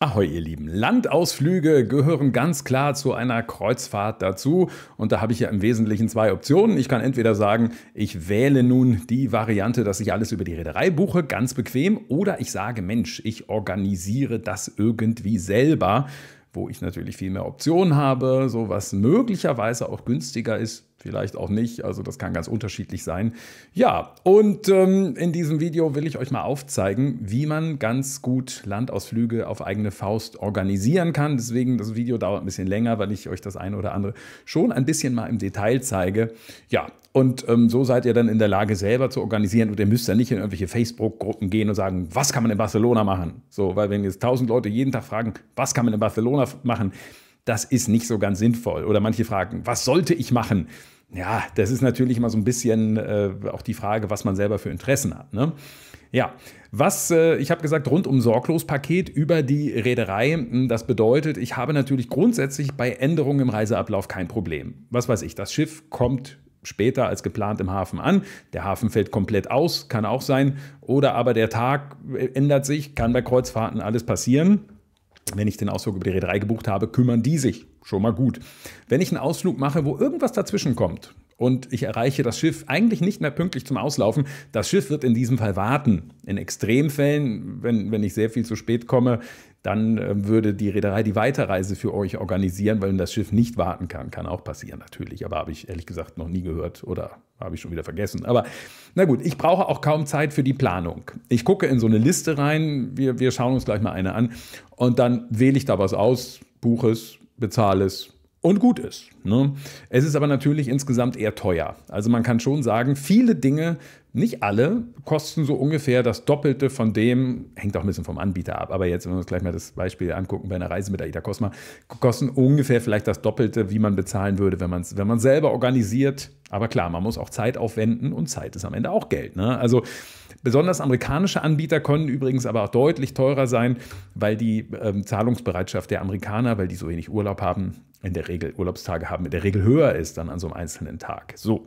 Ahoi, ihr Lieben. Landausflüge gehören ganz klar zu einer Kreuzfahrt dazu. Und da habe ich ja im Wesentlichen zwei Optionen. Ich kann entweder sagen, ich wähle nun die Variante, dass ich alles über die Reederei buche, ganz bequem. Oder ich sage, Mensch, ich organisiere das irgendwie selber, wo ich natürlich viel mehr Optionen habe, so was möglicherweise auch günstiger ist vielleicht auch nicht. Also das kann ganz unterschiedlich sein. Ja, und ähm, in diesem Video will ich euch mal aufzeigen, wie man ganz gut Landausflüge auf eigene Faust organisieren kann. Deswegen, das Video dauert ein bisschen länger, weil ich euch das eine oder andere schon ein bisschen mal im Detail zeige. Ja, und ähm, so seid ihr dann in der Lage, selber zu organisieren. Und ihr müsst dann nicht in irgendwelche Facebook-Gruppen gehen und sagen, was kann man in Barcelona machen? So, weil wenn jetzt tausend Leute jeden Tag fragen, was kann man in Barcelona machen, das ist nicht so ganz sinnvoll. Oder manche fragen, was sollte ich machen? Ja, das ist natürlich mal so ein bisschen äh, auch die Frage, was man selber für Interessen hat. Ne? Ja, was, äh, ich habe gesagt, rund um Sorglospaket über die Reederei. Hm, das bedeutet, ich habe natürlich grundsätzlich bei Änderungen im Reiseablauf kein Problem. Was weiß ich, das Schiff kommt später als geplant im Hafen an. Der Hafen fällt komplett aus, kann auch sein. Oder aber der Tag äh, ändert sich, kann bei Kreuzfahrten alles passieren wenn ich den Ausflug über die Reederei gebucht habe, kümmern die sich. Schon mal gut. Wenn ich einen Ausflug mache, wo irgendwas dazwischen kommt und ich erreiche das Schiff eigentlich nicht mehr pünktlich zum Auslaufen, das Schiff wird in diesem Fall warten. In Extremfällen, wenn, wenn ich sehr viel zu spät komme, dann ähm, würde die Reederei die Weiterreise für euch organisieren, weil das Schiff nicht warten kann. Kann auch passieren natürlich, aber habe ich ehrlich gesagt noch nie gehört oder habe ich schon wieder vergessen. Aber na gut, ich brauche auch kaum Zeit für die Planung. Ich gucke in so eine Liste rein, wir, wir schauen uns gleich mal eine an und dann wähle ich da was aus, buche es, bezahle es. Und gut ist. Ne? Es ist aber natürlich insgesamt eher teuer. Also man kann schon sagen, viele Dinge nicht alle kosten so ungefähr das Doppelte von dem, hängt auch ein bisschen vom Anbieter ab, aber jetzt, wenn wir uns gleich mal das Beispiel angucken bei einer Reise mit AIDA Cosma, kosten ungefähr vielleicht das Doppelte, wie man bezahlen würde, wenn man es wenn selber organisiert. Aber klar, man muss auch Zeit aufwenden und Zeit ist am Ende auch Geld. Ne? Also besonders amerikanische Anbieter können übrigens aber auch deutlich teurer sein, weil die ähm, Zahlungsbereitschaft der Amerikaner, weil die so wenig Urlaub haben, in der Regel Urlaubstage haben, in der Regel höher ist dann an so einem einzelnen Tag. So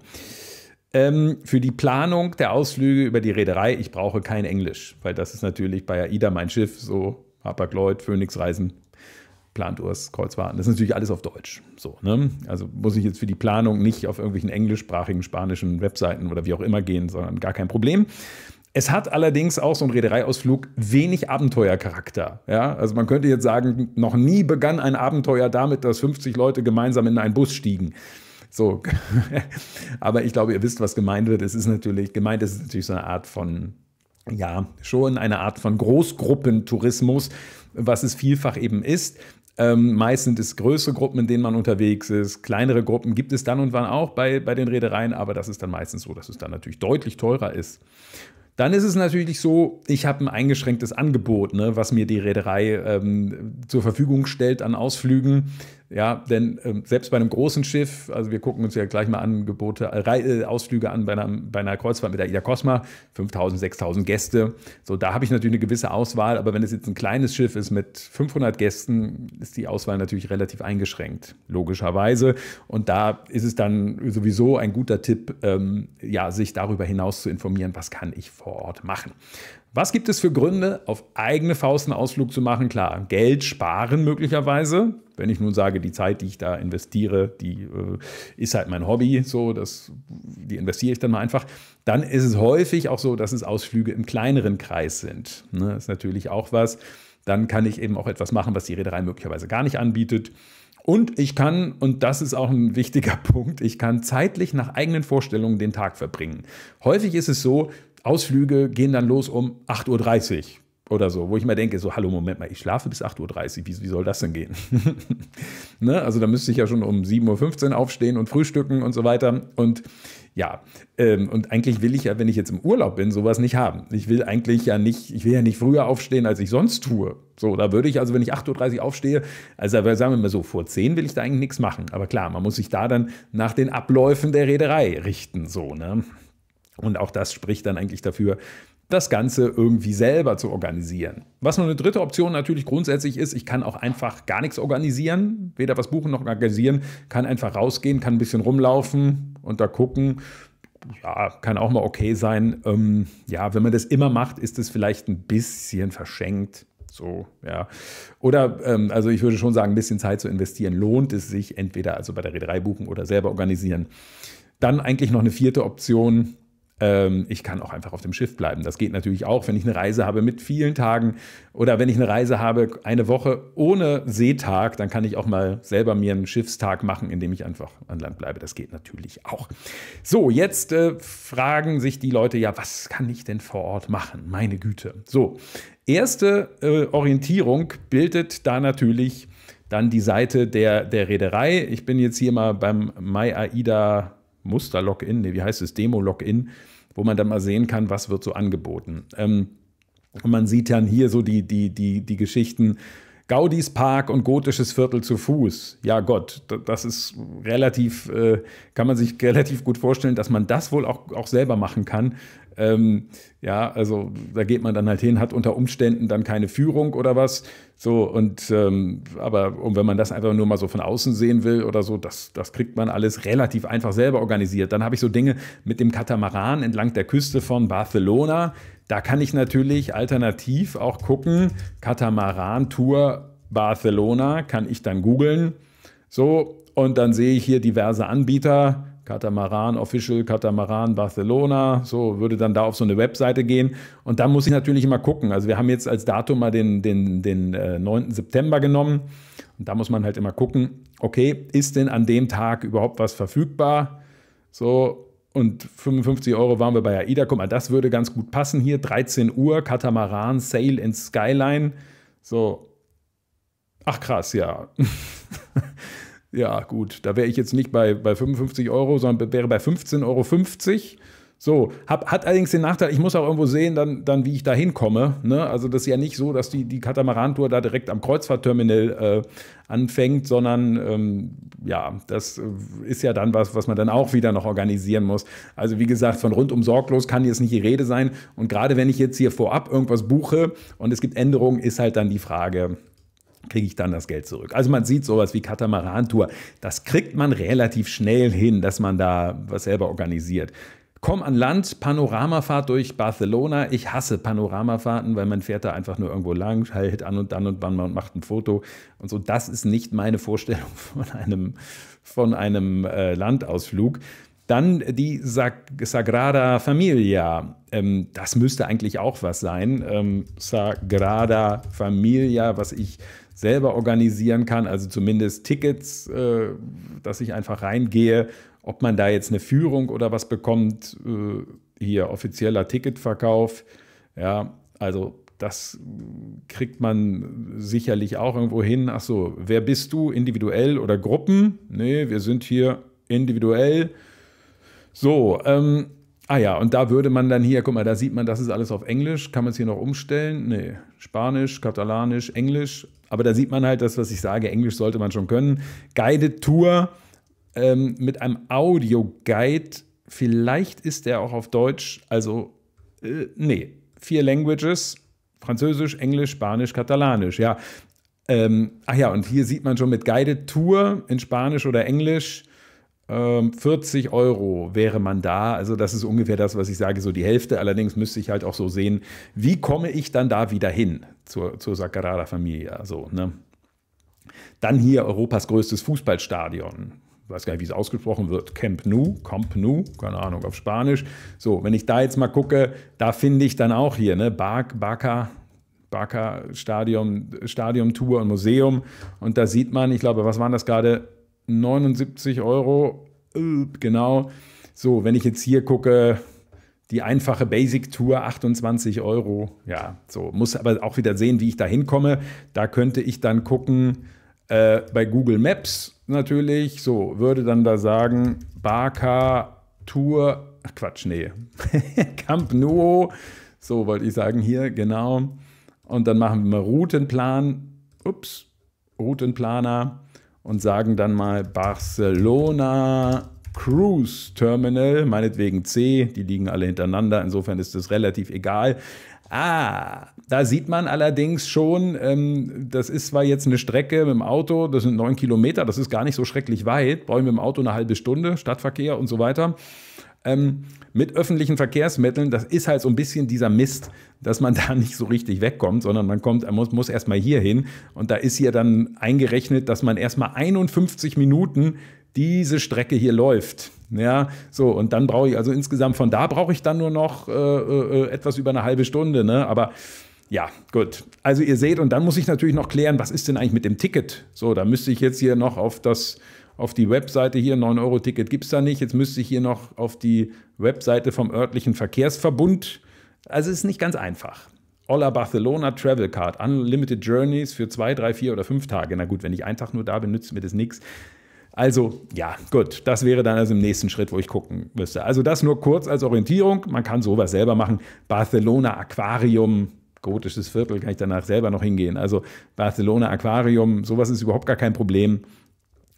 ähm, für die Planung der Ausflüge über die Reederei, ich brauche kein Englisch, weil das ist natürlich bei AIDA mein Schiff, so Hapag-Lloyd, Phoenix Reisen, Planturs, Urs Kreuzfahrten. Das ist natürlich alles auf Deutsch. So, ne? Also muss ich jetzt für die Planung nicht auf irgendwelchen englischsprachigen, spanischen Webseiten oder wie auch immer gehen, sondern gar kein Problem. Es hat allerdings auch so ein Reedereiausflug wenig Abenteuercharakter. Ja? Also man könnte jetzt sagen, noch nie begann ein Abenteuer damit, dass 50 Leute gemeinsam in einen Bus stiegen. So. Aber ich glaube, ihr wisst, was gemeint wird. Es ist natürlich, gemeint ist natürlich so eine Art von ja, schon eine Art von Großgruppentourismus, was es vielfach eben ist. Ähm, meist sind es größere Gruppen, in denen man unterwegs ist. Kleinere Gruppen gibt es dann und wann auch bei, bei den Reedereien, aber das ist dann meistens so, dass es dann natürlich deutlich teurer ist. Dann ist es natürlich so, ich habe ein eingeschränktes Angebot, ne, was mir die Reederei ähm, zur Verfügung stellt an Ausflügen. Ja, denn ähm, selbst bei einem großen Schiff, also wir gucken uns ja gleich mal Angebote, äh, äh Ausflüge an bei einer, bei einer Kreuzfahrt mit der Ida Cosma, 5000, 6000 Gäste. So, da habe ich natürlich eine gewisse Auswahl, aber wenn es jetzt ein kleines Schiff ist mit 500 Gästen, ist die Auswahl natürlich relativ eingeschränkt, logischerweise. Und da ist es dann sowieso ein guter Tipp, ähm, ja, sich darüber hinaus zu informieren, was kann ich vor Ort machen. Was gibt es für Gründe, auf eigene Faust einen Ausflug zu machen? Klar, Geld sparen möglicherweise. Wenn ich nun sage, die Zeit, die ich da investiere, die äh, ist halt mein Hobby, so, das, die investiere ich dann mal einfach. Dann ist es häufig auch so, dass es Ausflüge im kleineren Kreis sind. Ne, ist natürlich auch was. Dann kann ich eben auch etwas machen, was die Reederei möglicherweise gar nicht anbietet. Und ich kann, und das ist auch ein wichtiger Punkt, ich kann zeitlich nach eigenen Vorstellungen den Tag verbringen. Häufig ist es so, Ausflüge gehen dann los um 8.30 Uhr oder so, wo ich mir denke, so, hallo, Moment mal, ich schlafe bis 8.30 Uhr, wie, wie soll das denn gehen? ne? Also da müsste ich ja schon um 7.15 Uhr aufstehen und frühstücken und so weiter. Und ja, ähm, und eigentlich will ich ja, wenn ich jetzt im Urlaub bin, sowas nicht haben. Ich will eigentlich ja nicht, ich will ja nicht früher aufstehen, als ich sonst tue. So, da würde ich also, wenn ich 8.30 Uhr aufstehe, also sagen wir mal so, vor 10 will ich da eigentlich nichts machen. Aber klar, man muss sich da dann nach den Abläufen der Reederei richten, so, ne? Und auch das spricht dann eigentlich dafür, das Ganze irgendwie selber zu organisieren. Was noch eine dritte Option natürlich grundsätzlich ist, ich kann auch einfach gar nichts organisieren, weder was buchen noch organisieren, kann einfach rausgehen, kann ein bisschen rumlaufen und da gucken. Ja, kann auch mal okay sein. Ähm, ja, wenn man das immer macht, ist es vielleicht ein bisschen verschenkt. So, ja. Oder, ähm, also ich würde schon sagen, ein bisschen Zeit zu investieren lohnt es sich, entweder also bei der Reederei buchen oder selber organisieren. Dann eigentlich noch eine vierte Option, ähm, ich kann auch einfach auf dem Schiff bleiben. Das geht natürlich auch, wenn ich eine Reise habe mit vielen Tagen oder wenn ich eine Reise habe, eine Woche ohne Seetag, dann kann ich auch mal selber mir einen Schiffstag machen, indem ich einfach an Land bleibe. Das geht natürlich auch. So, jetzt äh, fragen sich die Leute ja, was kann ich denn vor Ort machen? Meine Güte. So, erste äh, Orientierung bildet da natürlich dann die Seite der, der Reederei. Ich bin jetzt hier mal beim Mai Aida Muster-Login, nee, wie heißt es, Demo-Login, wo man dann mal sehen kann, was wird so angeboten. Ähm, und man sieht dann hier so die, die, die, die Geschichten, Gaudis Park und gotisches Viertel zu Fuß. Ja Gott, das ist relativ, äh, kann man sich relativ gut vorstellen, dass man das wohl auch, auch selber machen kann. Ähm, ja, also da geht man dann halt hin, hat unter Umständen dann keine Führung oder was. So, und ähm, aber und wenn man das einfach nur mal so von außen sehen will oder so, das, das kriegt man alles relativ einfach selber organisiert. Dann habe ich so Dinge mit dem Katamaran entlang der Küste von Barcelona. Da kann ich natürlich alternativ auch gucken, Katamaran-Tour Barcelona, kann ich dann googeln. So, und dann sehe ich hier diverse Anbieter Katamaran Official, Katamaran Barcelona, so würde dann da auf so eine Webseite gehen. Und da muss ich natürlich immer gucken. Also wir haben jetzt als Datum mal den, den, den 9. Äh, September genommen. Und da muss man halt immer gucken, okay, ist denn an dem Tag überhaupt was verfügbar? So, und 55 Euro waren wir bei AIDA. Guck mal, das würde ganz gut passen hier. 13 Uhr, Katamaran, Sail in Skyline. So, ach krass, ja. ja, gut, da wäre ich jetzt nicht bei, bei 55 Euro, sondern wäre bei 15,50 Euro. So, hab, hat allerdings den Nachteil, ich muss auch irgendwo sehen, dann, dann wie ich da hinkomme. Ne? Also das ist ja nicht so, dass die, die Katamarantour da direkt am Kreuzfahrtterminal äh, anfängt, sondern ähm, ja, das äh, ist ja dann was, was man dann auch wieder noch organisieren muss. Also wie gesagt, von rundum sorglos kann jetzt nicht die Rede sein. Und gerade wenn ich jetzt hier vorab irgendwas buche und es gibt Änderungen, ist halt dann die Frage, kriege ich dann das Geld zurück. Also man sieht sowas wie Katamarantour, das kriegt man relativ schnell hin, dass man da was selber organisiert. Komm an Land, Panoramafahrt durch Barcelona. Ich hasse Panoramafahrten, weil man fährt da einfach nur irgendwo lang, hält an und dann und wann und macht ein Foto und so. Das ist nicht meine Vorstellung von einem, von einem äh, Landausflug. Dann die Sag Sagrada Familia. Ähm, das müsste eigentlich auch was sein. Ähm, Sagrada Familia, was ich selber organisieren kann, also zumindest Tickets, äh, dass ich einfach reingehe, ob man da jetzt eine Führung oder was bekommt, äh, hier offizieller Ticketverkauf, ja, also das kriegt man sicherlich auch irgendwo hin. Ach so, wer bist du, individuell oder Gruppen? Nee, wir sind hier individuell. So, ähm, ah ja, und da würde man dann hier, guck mal, da sieht man, das ist alles auf Englisch. Kann man es hier noch umstellen? Nee, Spanisch, Katalanisch, Englisch aber da sieht man halt das, was ich sage, Englisch sollte man schon können. Guided Tour ähm, mit einem Audio-Guide, vielleicht ist der auch auf Deutsch, also äh, nee, vier Languages, Französisch, Englisch, Spanisch, Katalanisch, ja. Ähm, ach ja, und hier sieht man schon mit Guided Tour in Spanisch oder Englisch 40 ähm, Euro wäre man da. Also das ist ungefähr das, was ich sage, so die Hälfte. Allerdings müsste ich halt auch so sehen, wie komme ich dann da wieder hin zur, zur Sagrada Familia. So, ne? Dann hier Europas größtes Fußballstadion. Ich weiß gar nicht, wie es ausgesprochen wird. Camp Nou, Camp Nou, keine Ahnung, auf Spanisch. So, wenn ich da jetzt mal gucke, da finde ich dann auch hier, ne, Bark, Barca, Barca Stadion, Stadion, Tour und Museum. Und da sieht man, ich glaube, was waren das gerade? 79 Euro. Genau. So, wenn ich jetzt hier gucke, die einfache Basic Tour 28 Euro. Ja, so muss aber auch wieder sehen, wie ich da hinkomme. Da könnte ich dann gucken äh, bei Google Maps natürlich. So würde dann da sagen Barca Tour. Ach Quatsch, nee. Camp Nuo. So wollte ich sagen hier genau. Und dann machen wir mal Routenplan. Ups, Routenplaner und sagen dann mal Barcelona Cruise Terminal, meinetwegen C, die liegen alle hintereinander, insofern ist es relativ egal. Ah, da sieht man allerdings schon, ähm, das ist zwar jetzt eine Strecke mit dem Auto, das sind neun Kilometer, das ist gar nicht so schrecklich weit, brauchen wir mit dem Auto eine halbe Stunde, Stadtverkehr und so weiter ähm, mit öffentlichen Verkehrsmitteln, das ist halt so ein bisschen dieser Mist, dass man da nicht so richtig wegkommt, sondern man kommt, muss, muss erstmal hier hin. Und da ist hier dann eingerechnet, dass man erstmal 51 Minuten diese Strecke hier läuft. Ja, so, und dann brauche ich, also insgesamt von da brauche ich dann nur noch äh, äh, äh, etwas über eine halbe Stunde, ne? Aber ja, gut. Also ihr seht, und dann muss ich natürlich noch klären, was ist denn eigentlich mit dem Ticket? So, da müsste ich jetzt hier noch auf das auf die Webseite hier, 9-Euro-Ticket gibt es da nicht. Jetzt müsste ich hier noch auf die Webseite vom örtlichen Verkehrsverbund. Also es ist nicht ganz einfach. Ola Barcelona Travel Card, Unlimited Journeys für zwei, drei, vier oder fünf Tage. Na gut, wenn ich einen Tag nur da bin, nützt mir das nichts. Also, ja, gut, das wäre dann also im nächsten Schritt, wo ich gucken müsste. Also, das nur kurz als Orientierung. Man kann sowas selber machen. Barcelona Aquarium, gotisches Viertel, kann ich danach selber noch hingehen. Also, Barcelona Aquarium, sowas ist überhaupt gar kein Problem.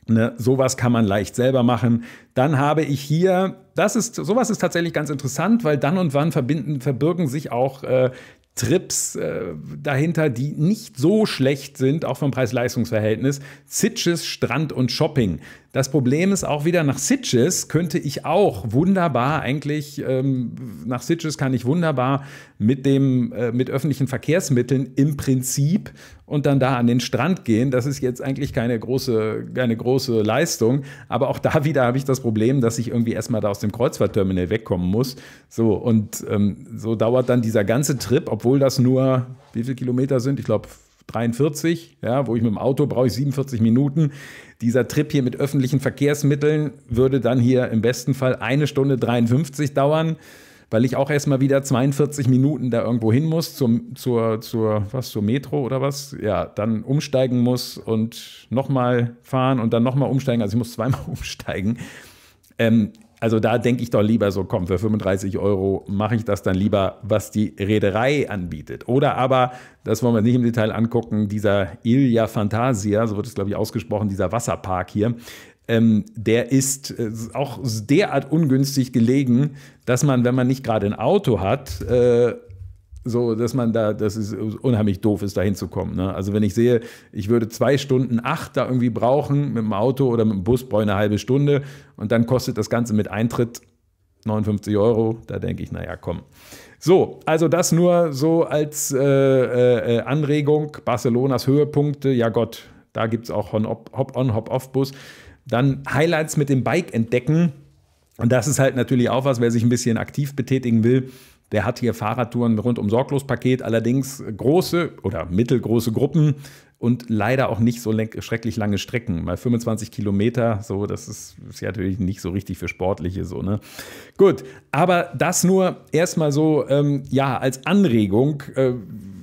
Ne, sowas kann man leicht selber machen. Dann habe ich hier, das ist, sowas ist tatsächlich ganz interessant, weil dann und wann verbinden, verbirgen sich auch äh, Trips äh, dahinter, die nicht so schlecht sind, auch vom Preis-Leistungs-Verhältnis. Sitges, Strand und Shopping. Das Problem ist auch wieder, nach Sitges könnte ich auch wunderbar eigentlich, ähm, nach Sitges kann ich wunderbar mit, dem, äh, mit öffentlichen Verkehrsmitteln im Prinzip und dann da an den Strand gehen. Das ist jetzt eigentlich keine große, keine große Leistung. Aber auch da wieder habe ich das Problem, dass ich irgendwie erstmal da aus dem Kreuzfahrtterminal wegkommen muss. So, und ähm, so dauert dann dieser ganze Trip, obwohl das nur, wie viele Kilometer sind? Ich glaube, 43, ja, wo ich mit dem Auto brauche ich 47 Minuten. Dieser Trip hier mit öffentlichen Verkehrsmitteln würde dann hier im besten Fall eine Stunde 53 dauern, weil ich auch erstmal wieder 42 Minuten da irgendwo hin muss, zum, zur, zur, was, zur Metro oder was? Ja, dann umsteigen muss und nochmal fahren und dann nochmal umsteigen. Also ich muss zweimal umsteigen. Ähm, also da denke ich doch lieber so, komm, für 35 Euro mache ich das dann lieber, was die Reederei anbietet. Oder aber, das wollen wir nicht im Detail angucken, dieser Ilja Fantasia, so wird es glaube ich ausgesprochen, dieser Wasserpark hier, ähm, der ist äh, auch derart ungünstig gelegen, dass man, wenn man nicht gerade ein Auto hat, äh, so, dass man da, das ist unheimlich doof ist, da hinzukommen. Ne? Also wenn ich sehe, ich würde zwei Stunden acht da irgendwie brauchen, mit dem Auto oder mit dem Bus brauche ich eine halbe Stunde und dann kostet das Ganze mit Eintritt 59 Euro, da denke ich, naja, komm. So, also das nur so als äh, äh, äh Anregung. Barcelonas Höhepunkte, ja Gott, da gibt es auch Hop-on, Hop-off-Bus. Dann Highlights mit dem Bike entdecken. Und das ist halt natürlich auch was, wer sich ein bisschen aktiv betätigen will, der hat hier Fahrradtouren rund um Sorglospaket, allerdings große oder mittelgroße Gruppen und leider auch nicht so schrecklich lange Strecken. Mal 25 Kilometer, so, das ist, ist ja natürlich nicht so richtig für Sportliche, so, ne? Gut, aber das nur erstmal so, ähm, ja, als Anregung, äh,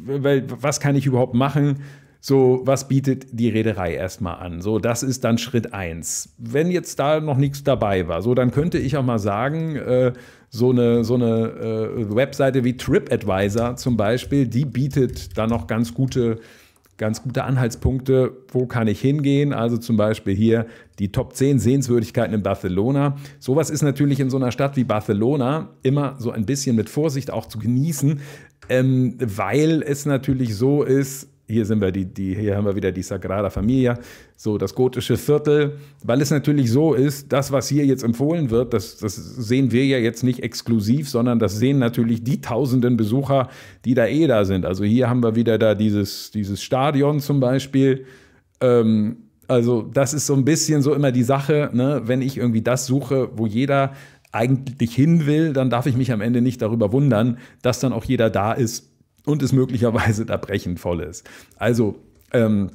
weil was kann ich überhaupt machen? So, was bietet die Reederei erstmal an? So, das ist dann Schritt 1. Wenn jetzt da noch nichts dabei war, so, dann könnte ich auch mal sagen, äh, so eine, so eine äh, Webseite wie TripAdvisor zum Beispiel, die bietet dann noch ganz gute, ganz gute Anhaltspunkte, wo kann ich hingehen. Also zum Beispiel hier die Top 10 Sehenswürdigkeiten in Barcelona. Sowas ist natürlich in so einer Stadt wie Barcelona immer so ein bisschen mit Vorsicht auch zu genießen, ähm, weil es natürlich so ist, hier sind wir die, die, hier haben wir wieder die Sagrada Familia, so das gotische Viertel, weil es natürlich so ist, das, was hier jetzt empfohlen wird, das, das sehen wir ja jetzt nicht exklusiv, sondern das sehen natürlich die tausenden Besucher, die da eh da sind. Also hier haben wir wieder da dieses, dieses Stadion zum Beispiel. Ähm, also, das ist so ein bisschen so immer die Sache, ne? wenn ich irgendwie das suche, wo jeder eigentlich hin will, dann darf ich mich am Ende nicht darüber wundern, dass dann auch jeder da ist, und es möglicherweise da erbrechend voll ist. Also ähm,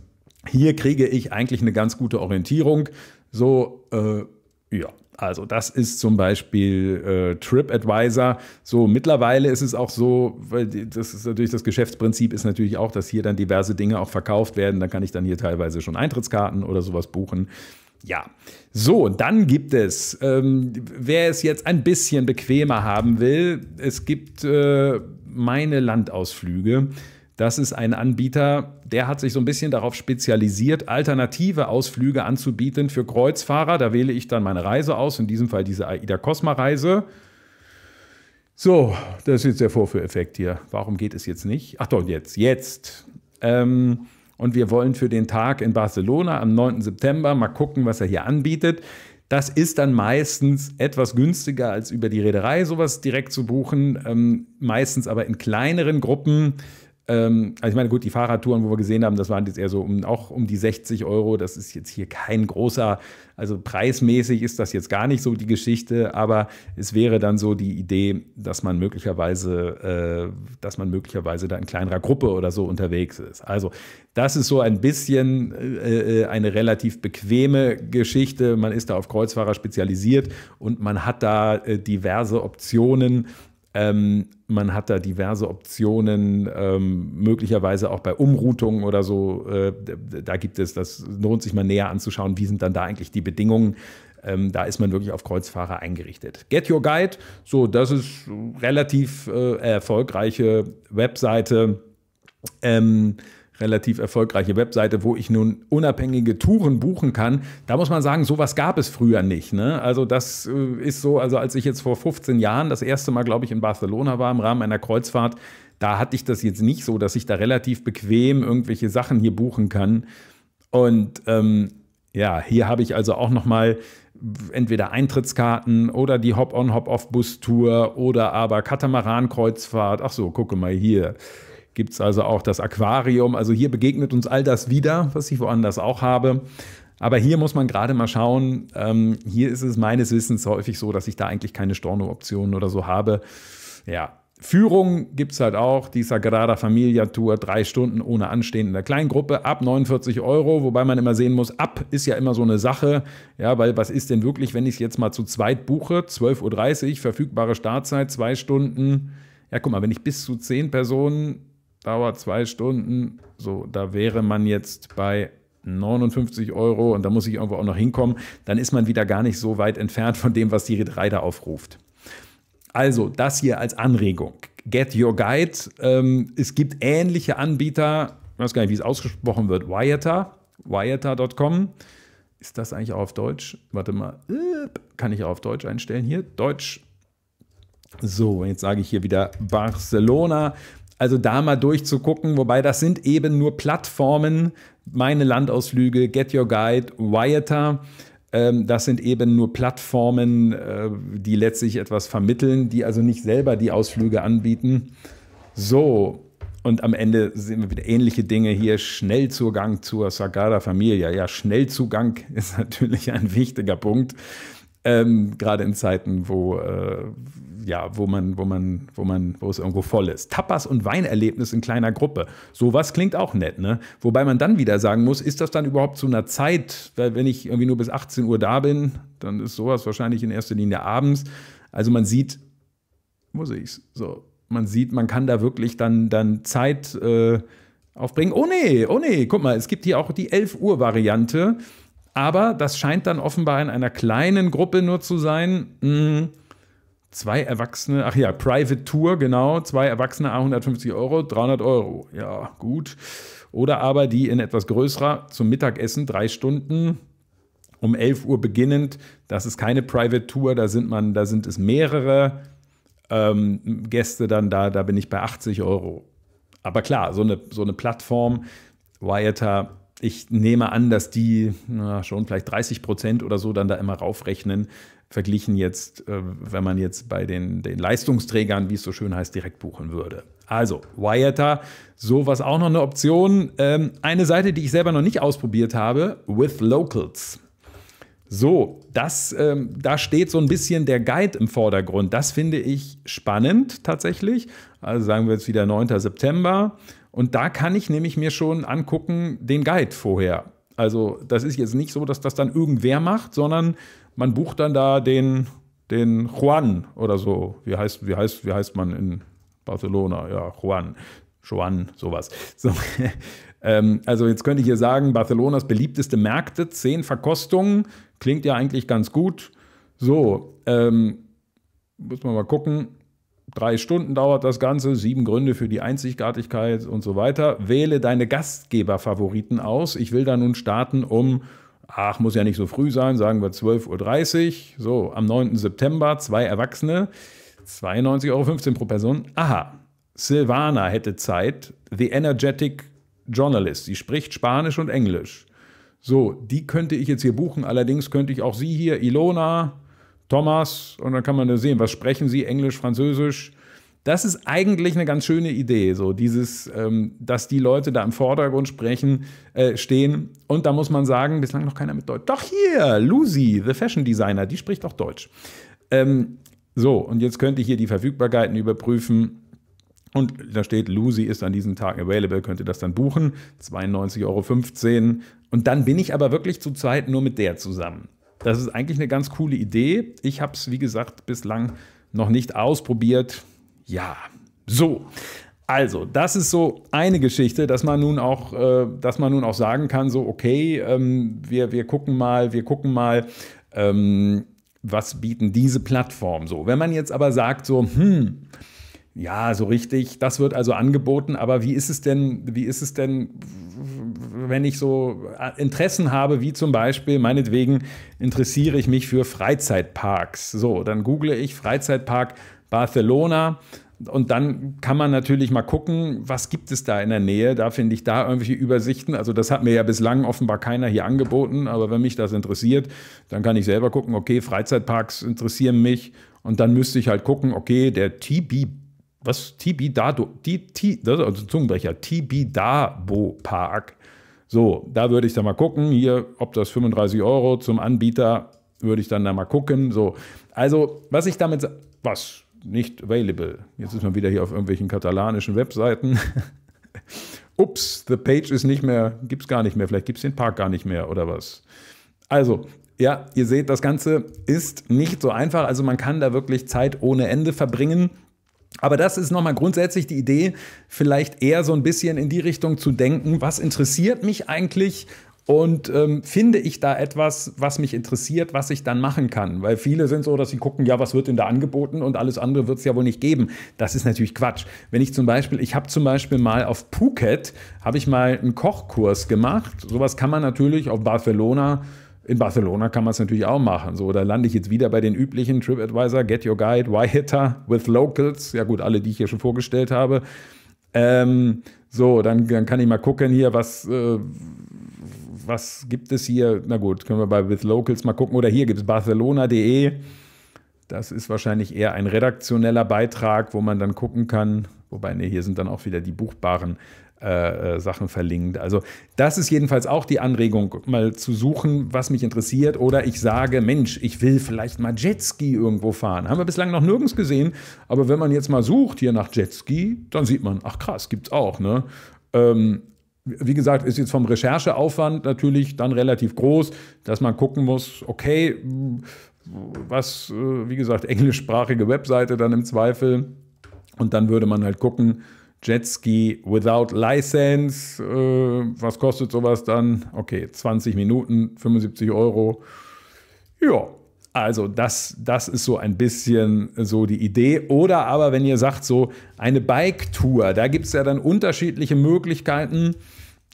hier kriege ich eigentlich eine ganz gute Orientierung. So, äh, ja. Also das ist zum Beispiel äh, TripAdvisor. So mittlerweile ist es auch so, weil das ist natürlich das Geschäftsprinzip ist natürlich auch, dass hier dann diverse Dinge auch verkauft werden. Da kann ich dann hier teilweise schon Eintrittskarten oder sowas buchen. Ja, so, dann gibt es, ähm, wer es jetzt ein bisschen bequemer haben will, es gibt äh, meine Landausflüge. Das ist ein Anbieter, der hat sich so ein bisschen darauf spezialisiert, alternative Ausflüge anzubieten für Kreuzfahrer. Da wähle ich dann meine Reise aus, in diesem Fall diese AIDA Cosma Reise. So, das ist jetzt der Vorführeffekt hier. Warum geht es jetzt nicht? Ach doch, jetzt, jetzt. Ähm, und wir wollen für den Tag in Barcelona am 9. September mal gucken, was er hier anbietet. Das ist dann meistens etwas günstiger als über die Reederei sowas direkt zu buchen, ähm, meistens aber in kleineren Gruppen. Ähm, also ich meine, gut, die Fahrradtouren, wo wir gesehen haben, das waren jetzt eher so um, auch um die 60 Euro. Das ist jetzt hier kein großer, also preismäßig ist das jetzt gar nicht so die Geschichte, aber es wäre dann so die Idee, dass man möglicherweise, äh, dass man möglicherweise da in kleinerer Gruppe oder so unterwegs ist. Also das ist so ein bisschen äh, äh eine relativ bequeme Geschichte. Man ist da auf Kreuzfahrer spezialisiert und man hat da äh, diverse Optionen, ähm, man hat da diverse Optionen, ähm, möglicherweise auch bei Umroutungen oder so. Äh, da gibt es, das lohnt sich mal näher anzuschauen, wie sind dann da eigentlich die Bedingungen. Ähm, da ist man wirklich auf Kreuzfahrer eingerichtet. Get Your Guide, so, das ist relativ äh, erfolgreiche Webseite. Ähm, relativ erfolgreiche Webseite, wo ich nun unabhängige Touren buchen kann. Da muss man sagen, sowas gab es früher nicht. Ne? Also das äh, ist so, also als ich jetzt vor 15 Jahren das erste Mal, glaube ich, in Barcelona war im Rahmen einer Kreuzfahrt, da hatte ich das jetzt nicht so, dass ich da relativ bequem irgendwelche Sachen hier buchen kann. Und ähm, ja, hier habe ich also auch nochmal entweder Eintrittskarten oder die Hop-on-Hop-off-Bus-Tour oder aber Katamaran-Kreuzfahrt. Ach so, gucke mal hier gibt es also auch das Aquarium. Also hier begegnet uns all das wieder, was ich woanders auch habe. Aber hier muss man gerade mal schauen. Ähm, hier ist es meines Wissens häufig so, dass ich da eigentlich keine Storno-Optionen oder so habe. Ja, Führung gibt es halt auch, die Sagrada Familia Tour, drei Stunden ohne Anstehen in der Kleingruppe, ab 49 Euro, wobei man immer sehen muss, ab ist ja immer so eine Sache, ja, weil was ist denn wirklich, wenn ich es jetzt mal zu zweit buche, 12.30 Uhr, verfügbare Startzeit, zwei Stunden, ja guck mal, wenn ich bis zu zehn Personen dauert zwei Stunden. So, da wäre man jetzt bei 59 Euro und da muss ich irgendwo auch noch hinkommen. Dann ist man wieder gar nicht so weit entfernt von dem, was die Reiter aufruft. Also, das hier als Anregung. Get Your Guide. Ähm, es gibt ähnliche Anbieter, ich weiß gar nicht, wie es ausgesprochen wird, Wiatta, wiatta.com. Ist das eigentlich auch auf Deutsch? Warte mal, kann ich auch auf Deutsch einstellen hier? Deutsch. So, jetzt sage ich hier wieder Barcelona. Also da mal durchzugucken, wobei das sind eben nur Plattformen, meine Landausflüge, Get Your Guide, Wyatter. Ähm, das sind eben nur Plattformen, äh, die letztlich etwas vermitteln, die also nicht selber die Ausflüge anbieten. So, und am Ende sehen wir wieder ähnliche Dinge hier. Schnellzugang zur Sagrada Familia. Ja, Schnellzugang ist natürlich ein wichtiger Punkt, ähm, gerade in Zeiten, wo äh, ja, wo man, wo man, wo man, wo es irgendwo voll ist. Tapas und Weinerlebnis in kleiner Gruppe. Sowas klingt auch nett, ne? Wobei man dann wieder sagen muss, ist das dann überhaupt zu einer Zeit, weil wenn ich irgendwie nur bis 18 Uhr da bin, dann ist sowas wahrscheinlich in erster Linie abends. Also man sieht, muss ich's, so, man sieht, man kann da wirklich dann, dann Zeit äh, aufbringen. Oh nee, oh nee, guck mal, es gibt hier auch die 11 Uhr Variante. Aber das scheint dann offenbar in einer kleinen Gruppe nur zu sein. Mh, hm, Zwei Erwachsene, ach ja, Private Tour, genau, zwei Erwachsene, 150 Euro, 300 Euro. Ja, gut. Oder aber die in etwas größerer zum Mittagessen, drei Stunden, um 11 Uhr beginnend. Das ist keine Private Tour, da sind, man, da sind es mehrere ähm, Gäste dann da, da bin ich bei 80 Euro. Aber klar, so eine, so eine Plattform, Wireter, ich nehme an, dass die na, schon vielleicht 30 Prozent oder so dann da immer raufrechnen verglichen jetzt, äh, wenn man jetzt bei den, den Leistungsträgern, wie es so schön heißt, direkt buchen würde. Also, Wiretar, sowas auch noch eine Option. Ähm, eine Seite, die ich selber noch nicht ausprobiert habe, with Locals. So, das, ähm, da steht so ein bisschen der Guide im Vordergrund. Das finde ich spannend tatsächlich. Also sagen wir jetzt wieder 9. September. Und da kann ich nämlich mir schon angucken, den Guide vorher. Also das ist jetzt nicht so, dass das dann irgendwer macht, sondern man bucht dann da den, den Juan oder so. Wie heißt, wie, heißt, wie heißt man in Barcelona? Ja, Juan. Juan, sowas. So. Ähm, also jetzt könnte ich hier sagen, Barcelonas beliebteste Märkte, zehn Verkostungen, klingt ja eigentlich ganz gut. So, ähm, muss man mal gucken. Drei Stunden dauert das Ganze, sieben Gründe für die Einzigartigkeit und so weiter. Wähle deine Gastgeberfavoriten aus. Ich will da nun starten um, ach, muss ja nicht so früh sein, sagen wir 12.30 Uhr. So, am 9. September, zwei Erwachsene, 92,15 Euro pro Person. Aha, Silvana hätte Zeit, The Energetic Journalist. Sie spricht Spanisch und Englisch. So, die könnte ich jetzt hier buchen. Allerdings könnte ich auch sie hier, Ilona, Thomas und dann kann man da sehen, was sprechen sie, Englisch, Französisch. Das ist eigentlich eine ganz schöne Idee, so dieses, ähm, dass die Leute da im Vordergrund sprechen, äh, stehen. Und da muss man sagen, bislang noch keiner mit Deutsch. Doch hier, Lucy, the Fashion Designer, die spricht auch Deutsch. Ähm, so, und jetzt könnte ich hier die Verfügbarkeiten überprüfen. Und da steht, Lucy ist an diesem Tag available, könnte das dann buchen. 92,15 Euro. Und dann bin ich aber wirklich zu zweit nur mit der zusammen. Das ist eigentlich eine ganz coole Idee. Ich habe es, wie gesagt, bislang noch nicht ausprobiert. Ja, so. Also, das ist so eine Geschichte, dass man nun auch, äh, dass man nun auch sagen kann, so, okay, ähm, wir, wir gucken mal, wir gucken mal, ähm, was bieten diese Plattformen so. Wenn man jetzt aber sagt, so, hm, ja, so richtig, das wird also angeboten, aber wie ist es denn, wie ist es denn, wenn ich so äh, Interessen habe, wie zum Beispiel, meinetwegen interessiere ich mich für Freizeitparks. So, dann google ich Freizeitpark Barcelona und dann kann man natürlich mal gucken, was gibt es da in der Nähe. Da finde ich da irgendwelche Übersichten. Also das hat mir ja bislang offenbar keiner hier angeboten, aber wenn mich das interessiert, dann kann ich selber gucken, okay, Freizeitparks interessieren mich. Und dann müsste ich halt gucken, okay, der TB, was, TB die, die, das ist also Zungenbrecher, TB Park so, da würde ich dann mal gucken, hier, ob das 35 Euro zum Anbieter, würde ich dann da mal gucken. So, also was ich damit, was nicht available. Jetzt ist man wieder hier auf irgendwelchen katalanischen Webseiten. Ups, the page ist nicht mehr, gibt es gar nicht mehr. Vielleicht gibt es den Park gar nicht mehr oder was. Also, ja, ihr seht, das Ganze ist nicht so einfach. Also man kann da wirklich Zeit ohne Ende verbringen. Aber das ist nochmal grundsätzlich die Idee, vielleicht eher so ein bisschen in die Richtung zu denken, was interessiert mich eigentlich und ähm, finde ich da etwas, was mich interessiert, was ich dann machen kann? Weil viele sind so, dass sie gucken, ja, was wird denn da angeboten und alles andere wird es ja wohl nicht geben. Das ist natürlich Quatsch. Wenn ich zum Beispiel, ich habe zum Beispiel mal auf Phuket, habe ich mal einen Kochkurs gemacht. Sowas kann man natürlich auf Barcelona in Barcelona kann man es natürlich auch machen. So, da lande ich jetzt wieder bei den üblichen TripAdvisor, Get Your Guide, Hitter, With Locals. Ja gut, alle, die ich hier schon vorgestellt habe. Ähm, so, dann, dann kann ich mal gucken hier, was, äh, was gibt es hier? Na gut, können wir bei With Locals mal gucken. Oder hier gibt es barcelona.de. Das ist wahrscheinlich eher ein redaktioneller Beitrag, wo man dann gucken kann. Wobei, ne, hier sind dann auch wieder die buchbaren äh, äh, Sachen verlinkt. Also das ist jedenfalls auch die Anregung, mal zu suchen, was mich interessiert. Oder ich sage, Mensch, ich will vielleicht mal Jetski irgendwo fahren. Haben wir bislang noch nirgends gesehen. Aber wenn man jetzt mal sucht hier nach Jetski, dann sieht man, ach krass, gibt's auch. Ne? Ähm, wie gesagt, ist jetzt vom Rechercheaufwand natürlich dann relativ groß, dass man gucken muss, okay, was, äh, wie gesagt, englischsprachige Webseite dann im Zweifel. Und dann würde man halt gucken, Jetski without license. Äh, was kostet sowas dann? Okay, 20 Minuten, 75 Euro. Ja, also das, das ist so ein bisschen so die Idee. Oder aber wenn ihr sagt, so eine Bike-Tour, da gibt es ja dann unterschiedliche Möglichkeiten.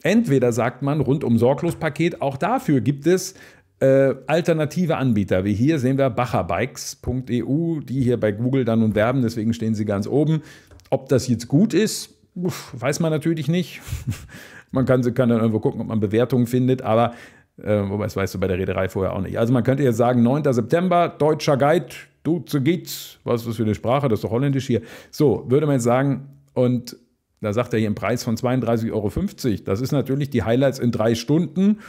Entweder sagt man rundum sorglos Paket, auch dafür gibt es äh, alternative Anbieter, wie hier sehen wir bacherbikes.eu, die hier bei Google dann und werben, deswegen stehen sie ganz oben. Ob das jetzt gut ist, weiß man natürlich nicht. man kann, kann dann irgendwo gucken, ob man Bewertungen findet, aber äh, wobei das weißt du bei der Rederei vorher auch nicht. Also man könnte jetzt sagen, 9. September, deutscher Guide, du zu geht's. Was ist das für eine Sprache? Das ist doch holländisch hier. So, würde man jetzt sagen, und da sagt er hier einen Preis von 32,50 Euro. Das ist natürlich die Highlights in drei Stunden.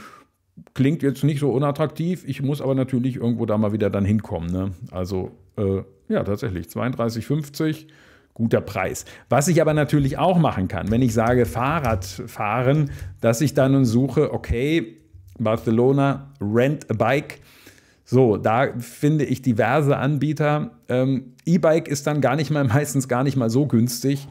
Klingt jetzt nicht so unattraktiv. Ich muss aber natürlich irgendwo da mal wieder dann hinkommen. Ne? Also, äh, ja, tatsächlich, 32,50 Euro guter Preis. Was ich aber natürlich auch machen kann, wenn ich sage Fahrrad fahren, dass ich dann suche, okay, Barcelona, rent a bike. So, da finde ich diverse Anbieter. Ähm, E-Bike ist dann gar nicht mal, meistens gar nicht mal so günstig.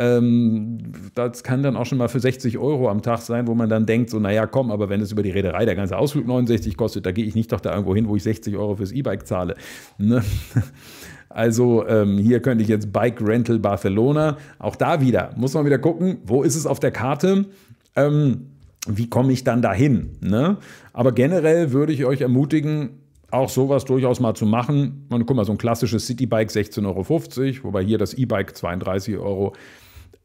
Ähm, das kann dann auch schon mal für 60 Euro am Tag sein, wo man dann denkt, so, naja, komm, aber wenn es über die Reederei der ganze Ausflug 69 kostet, da gehe ich nicht doch da irgendwo hin, wo ich 60 Euro fürs E-Bike zahle. Ne? Also ähm, hier könnte ich jetzt Bike Rental Barcelona. Auch da wieder, muss man wieder gucken, wo ist es auf der Karte? Ähm, wie komme ich dann dahin? Ne? Aber generell würde ich euch ermutigen, auch sowas durchaus mal zu machen. Man guck mal, so ein klassisches Citybike 16,50 Euro, wobei hier das E-Bike 32 Euro.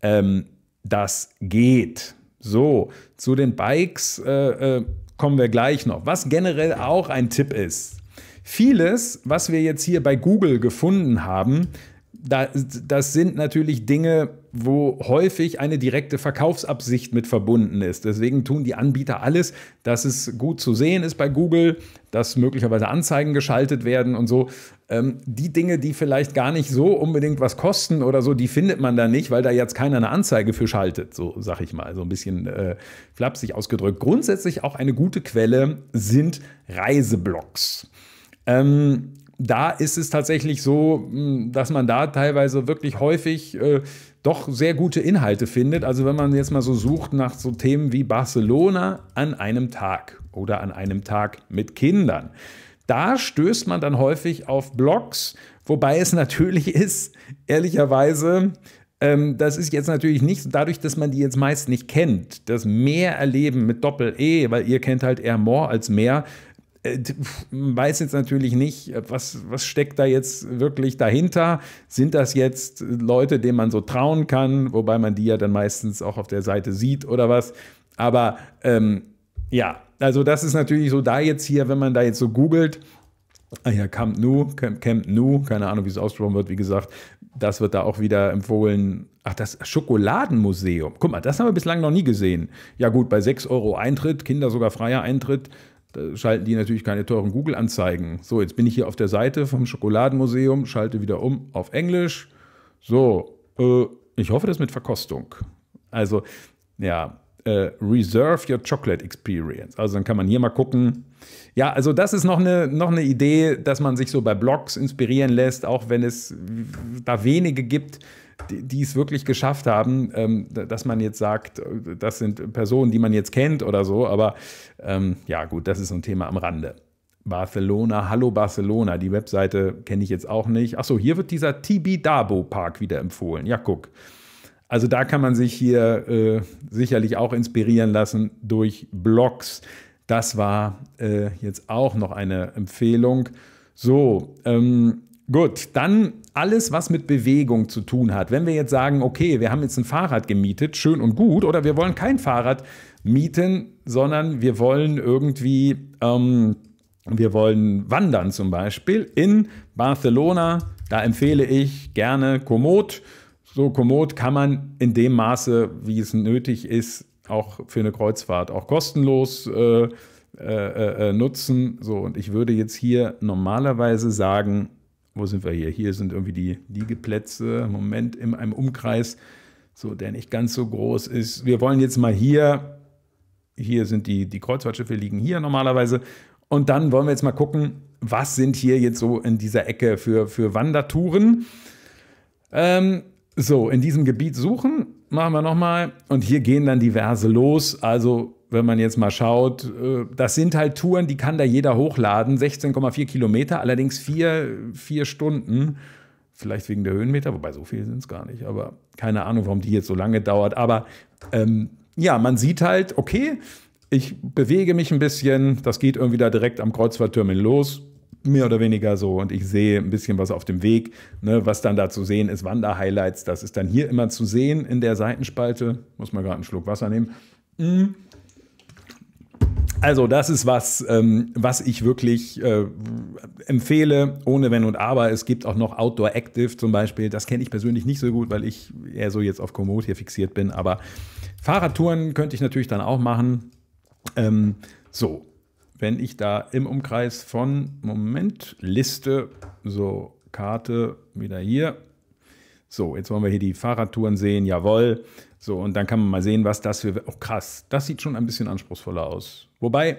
Ähm, das geht. So, zu den Bikes äh, äh, kommen wir gleich noch. Was generell auch ein Tipp ist, Vieles, was wir jetzt hier bei Google gefunden haben, das sind natürlich Dinge, wo häufig eine direkte Verkaufsabsicht mit verbunden ist. Deswegen tun die Anbieter alles, dass es gut zu sehen ist bei Google, dass möglicherweise Anzeigen geschaltet werden und so. Ähm, die Dinge, die vielleicht gar nicht so unbedingt was kosten oder so, die findet man da nicht, weil da jetzt keiner eine Anzeige für schaltet, so sag ich mal, so ein bisschen äh, flapsig ausgedrückt. Grundsätzlich auch eine gute Quelle sind Reiseblogs. Ähm, da ist es tatsächlich so, hm, dass man da teilweise wirklich häufig äh, doch sehr gute Inhalte findet. Also wenn man jetzt mal so sucht nach so Themen wie Barcelona an einem Tag oder an einem Tag mit Kindern. Da stößt man dann häufig auf Blogs, wobei es natürlich ist, ehrlicherweise, ähm, das ist jetzt natürlich nicht dadurch, dass man die jetzt meist nicht kennt. Das Mehr erleben mit Doppel-E, weil ihr kennt halt eher More als mehr, äh, weiß jetzt natürlich nicht, was, was steckt da jetzt wirklich dahinter? Sind das jetzt Leute, denen man so trauen kann, wobei man die ja dann meistens auch auf der Seite sieht oder was? Aber ähm, ja, also das ist natürlich so da jetzt hier, wenn man da jetzt so googelt, Ah ja, Camp Nu, Camp, Camp Nou, keine Ahnung, wie es ausgesprochen wird, wie gesagt, das wird da auch wieder empfohlen. Ach, das Schokoladenmuseum. Guck mal, das haben wir bislang noch nie gesehen. Ja gut, bei 6 Euro Eintritt, Kinder sogar freier Eintritt. Da schalten die natürlich keine teuren Google-Anzeigen. So, jetzt bin ich hier auf der Seite vom Schokoladenmuseum, schalte wieder um auf Englisch. So, äh, ich hoffe, das mit Verkostung. Also, ja, äh, Reserve Your Chocolate Experience. Also, dann kann man hier mal gucken. Ja, also, das ist noch eine, noch eine Idee, dass man sich so bei Blogs inspirieren lässt, auch wenn es da wenige gibt, die, die es wirklich geschafft haben, ähm, dass man jetzt sagt, äh, das sind Personen, die man jetzt kennt oder so. Aber ähm, ja, gut, das ist so ein Thema am Rande. Barcelona, hallo Barcelona, die Webseite kenne ich jetzt auch nicht. Achso, hier wird dieser Tibidabo Park wieder empfohlen. Ja, guck. Also da kann man sich hier äh, sicherlich auch inspirieren lassen durch Blogs. Das war äh, jetzt auch noch eine Empfehlung. So, ähm, Gut, dann alles, was mit Bewegung zu tun hat. Wenn wir jetzt sagen, okay, wir haben jetzt ein Fahrrad gemietet, schön und gut, oder wir wollen kein Fahrrad mieten, sondern wir wollen irgendwie, ähm, wir wollen wandern zum Beispiel in Barcelona. Da empfehle ich gerne Komoot. So Komoot kann man in dem Maße, wie es nötig ist, auch für eine Kreuzfahrt auch kostenlos äh, äh, äh, nutzen. So, und ich würde jetzt hier normalerweise sagen, wo sind wir hier? Hier sind irgendwie die Liegeplätze Moment in einem Umkreis, so der nicht ganz so groß ist. Wir wollen jetzt mal hier, hier sind die, die Kreuzfahrtschiffe liegen hier normalerweise. Und dann wollen wir jetzt mal gucken, was sind hier jetzt so in dieser Ecke für, für Wandertouren. Ähm, so, in diesem Gebiet suchen, machen wir nochmal. Und hier gehen dann diverse los. Also wenn man jetzt mal schaut, äh, das sind halt Touren, die kann da jeder hochladen. 16,4 Kilometer, allerdings vier, vier Stunden. Vielleicht wegen der Höhenmeter, wobei so viel sind es gar nicht. Aber keine Ahnung, warum die jetzt so lange dauert. Aber ähm, ja, man sieht halt, okay, ich bewege mich ein bisschen. Das geht irgendwie da direkt am Kreuzfahrttermin los mehr oder weniger so. Und ich sehe ein bisschen was auf dem Weg. Ne, was dann da zu sehen ist, Wanderhighlights, das ist dann hier immer zu sehen in der Seitenspalte. Muss man gerade einen Schluck Wasser nehmen. Mhm. Also das ist was, ähm, was ich wirklich äh, empfehle, ohne Wenn und Aber. Es gibt auch noch Outdoor Active zum Beispiel. Das kenne ich persönlich nicht so gut, weil ich eher so jetzt auf Komoot hier fixiert bin. Aber Fahrradtouren könnte ich natürlich dann auch machen. Ähm, so, wenn ich da im Umkreis von, Moment, Liste, so Karte wieder hier. So, jetzt wollen wir hier die Fahrradtouren sehen, jawohl. So, und dann kann man mal sehen, was das für. Oh, krass, das sieht schon ein bisschen anspruchsvoller aus. Wobei,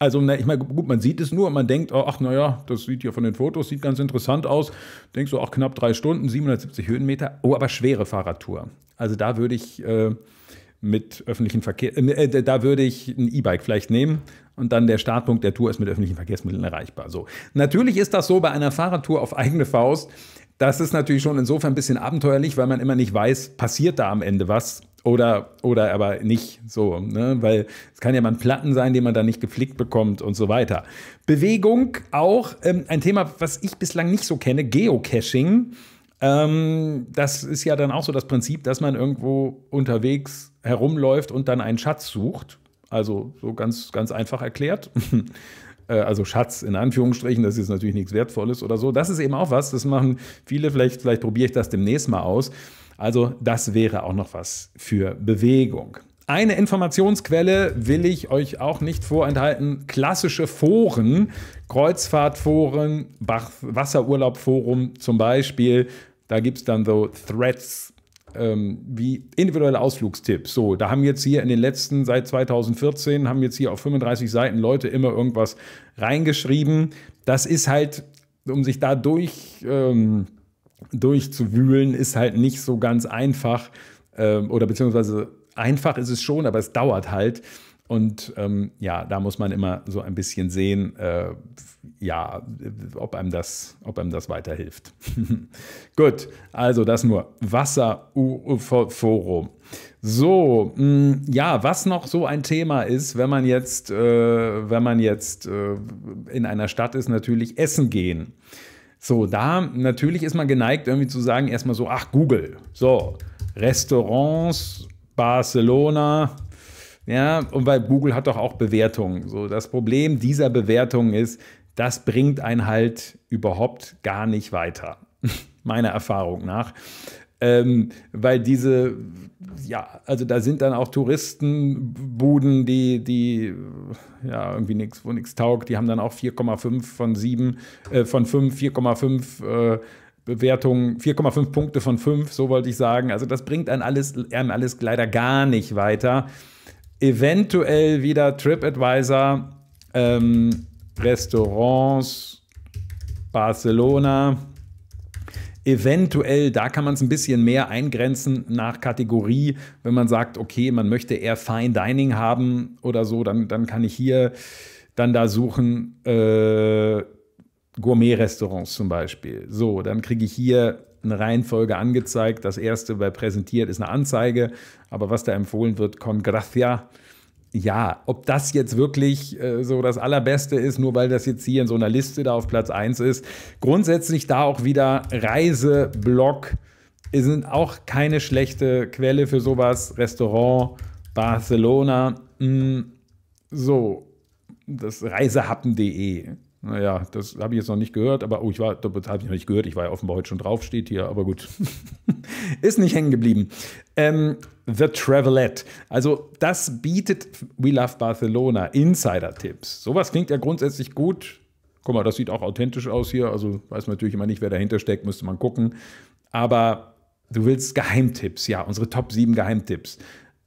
also, na, ich meine, gut, man sieht es nur und man denkt, oh, ach, naja, das sieht ja von den Fotos, sieht ganz interessant aus. Denkst so, du, auch knapp drei Stunden, 770 Höhenmeter. Oh, aber schwere Fahrradtour. Also, da würde ich. Äh, mit öffentlichen Verkehr, äh, äh, da würde ich ein E-Bike vielleicht nehmen und dann der Startpunkt der Tour ist mit öffentlichen Verkehrsmitteln erreichbar. So. Natürlich ist das so bei einer Fahrradtour auf eigene Faust das ist natürlich schon insofern ein bisschen abenteuerlich, weil man immer nicht weiß, passiert da am Ende was oder, oder aber nicht so, ne? weil es kann ja mal ein Platten sein, den man da nicht geflickt bekommt und so weiter. Bewegung auch ähm, ein Thema, was ich bislang nicht so kenne, Geocaching. Ähm, das ist ja dann auch so das Prinzip, dass man irgendwo unterwegs herumläuft und dann einen Schatz sucht. Also so ganz, ganz einfach erklärt. Äh, also Schatz in Anführungsstrichen, das ist natürlich nichts Wertvolles oder so. Das ist eben auch was, das machen viele, vielleicht, vielleicht probiere ich das demnächst mal aus. Also das wäre auch noch was für Bewegung. Eine Informationsquelle will ich euch auch nicht vorenthalten. Klassische Foren, Kreuzfahrtforen, Wasserurlaubforum zum Beispiel. Da gibt es dann so Threads ähm, wie individuelle Ausflugstipps. So, da haben jetzt hier in den letzten, seit 2014, haben jetzt hier auf 35 Seiten Leute immer irgendwas reingeschrieben. Das ist halt, um sich da durch, ähm, durchzuwühlen, ist halt nicht so ganz einfach. Ähm, oder beziehungsweise einfach ist es schon, aber es dauert halt. Und ähm, ja, da muss man immer so ein bisschen sehen, äh, ja, ob einem, das, ob einem das weiterhilft. Gut, also das nur. Wasser-Forum. So, mh, hm, ja, was noch so ein Thema ist, wenn man jetzt, äh, wenn man jetzt äh, in einer Stadt ist, natürlich essen gehen. So, da natürlich ist man geneigt, irgendwie zu sagen, erstmal so, ach, Google. So, Restaurants, Barcelona, ja, und weil Google hat doch auch Bewertungen. So, das Problem dieser Bewertungen ist, das bringt einen halt überhaupt gar nicht weiter. Meiner Erfahrung nach. Ähm, weil diese, ja, also da sind dann auch Touristenbuden, die, die ja irgendwie nichts, wo nichts taugt, die haben dann auch 4,5 von 7, äh, von 5, 4,5 äh, Bewertungen, 4,5 Punkte von 5, so wollte ich sagen. Also das bringt einem alles, einem alles leider gar nicht weiter eventuell wieder TripAdvisor, ähm, Restaurants, Barcelona. Eventuell, da kann man es ein bisschen mehr eingrenzen nach Kategorie. Wenn man sagt, okay, man möchte eher Fine Dining haben oder so, dann, dann kann ich hier dann da suchen, äh, Gourmet-Restaurants zum Beispiel. So, dann kriege ich hier eine Reihenfolge angezeigt. Das erste bei präsentiert ist eine Anzeige, aber was da empfohlen wird, con gracia. Ja, ob das jetzt wirklich äh, so das Allerbeste ist, nur weil das jetzt hier in so einer Liste da auf Platz 1 ist. Grundsätzlich da auch wieder Reiseblog sind auch keine schlechte Quelle für sowas. Restaurant, Barcelona, mh, hm, so, das reisehappen.de. Naja, das habe ich jetzt noch nicht gehört, aber oh, ich war, das habe ich noch nicht gehört, ich war ja offenbar heute schon drauf, steht hier, aber gut. ist nicht hängen geblieben. Ähm, The Travelette. Also, das bietet We Love Barcelona Insider-Tipps. Sowas klingt ja grundsätzlich gut. Guck mal, das sieht auch authentisch aus hier. Also, weiß man natürlich immer nicht, wer dahinter steckt, müsste man gucken. Aber du willst Geheimtipps, ja, unsere Top 7 Geheimtipps.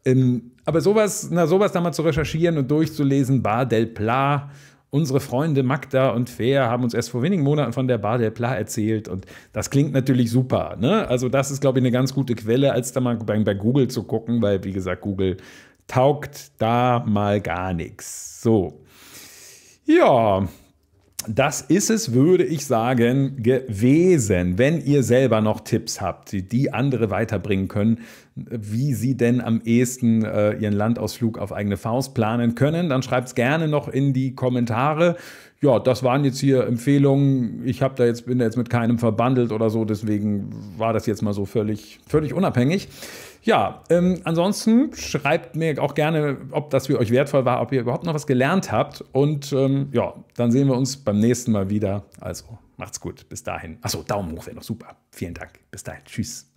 Ähm, aber sowas, na, sowas da mal zu recherchieren und durchzulesen, Bar del Pla. Unsere Freunde Magda und Fair haben uns erst vor wenigen Monaten von der Bar del Pla erzählt und das klingt natürlich super. Ne? Also das ist, glaube ich, eine ganz gute Quelle, als da mal bei, bei Google zu gucken, weil, wie gesagt, Google taugt da mal gar nichts. So. Ja, das ist es, würde ich sagen, gewesen. Wenn ihr selber noch Tipps habt, die andere weiterbringen können, wie sie denn am ehesten äh, ihren Landausflug auf eigene Faust planen können, dann schreibt es gerne noch in die Kommentare. Ja, das waren jetzt hier Empfehlungen. Ich hab da jetzt bin da jetzt mit keinem verbandelt oder so, deswegen war das jetzt mal so völlig völlig unabhängig. Ja, ähm, ansonsten schreibt mir auch gerne, ob das für euch wertvoll war, ob ihr überhaupt noch was gelernt habt. Und ähm, ja, dann sehen wir uns beim nächsten Mal wieder. Also macht's gut. Bis dahin. Achso, Daumen hoch wäre noch super. Vielen Dank. Bis dahin. Tschüss.